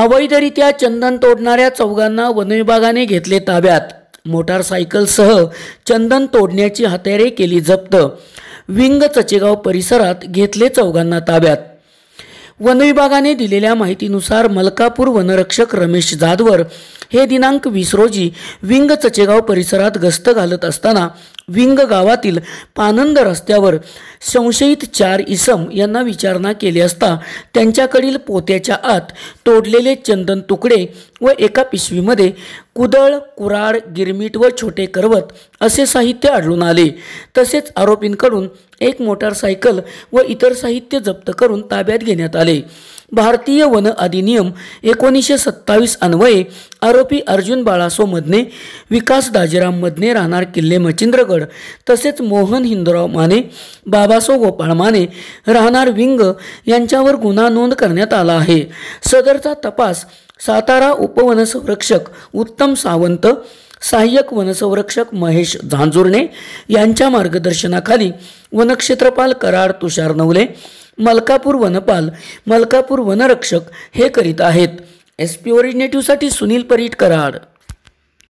अवैधरित्या चंदन तोडणाऱ्या चौघांना वनविभागाने घेतले ताब्यात मोटारसायकलसह चंदन तोडण्याची हत्यारे केली जप्त विंग चचेगाव परिसरात घेतले चौघांना ताब्यात वनविभागाने दिलेल्या माहितीनुसार मलकापूर वनरक्षक रमेश जाधवर हे दिनांक वीस रोजी विंग चचेगाव परिसरात गस्त घालत असताना विंग गावातील पानंद रस्त्यावर संशयित चार इसम यांना विचारणा केली असता त्यांच्याकडील पोत्याच्या आत तोडलेले चंदन तुकडे व एका पिशवीमध्ये कुदळ कुराड गिरमीट व छोटे करवत असे साहित्य आढळून आले तसेच आरोपींकडून एक मोटारसायकल व इतर साहित्य जप्त करून ताब्यात घेण्यात आले भारतीय वन अधिनियम एकोणीसशे सत्तावीस अन्वये आरोपी अर्जुन बाळासो विकास दाजीराममधने राहणार किल्ले मचिंद्रगड तसेच मोहन हिंदराव माने बाबासो गोपाळ माने राहणार विंग यांच्यावर गुन्हा नोंद करण्यात आला आहे सदरचा तपास सातारा उपवनसंरक्षक उत्तम सावंत सहाय्यक वनसंरक्षक महेश झांजुर्णे यांच्या मार्गदर्शनाखाली वनक्षेत्रपाल कराड तुषार नवले मलकापूर वनपाल मलकापूर वनरक्षक हे करीत आहेत एस पी ओरिजिनेटिव्हसाठी सुनील परीट कराड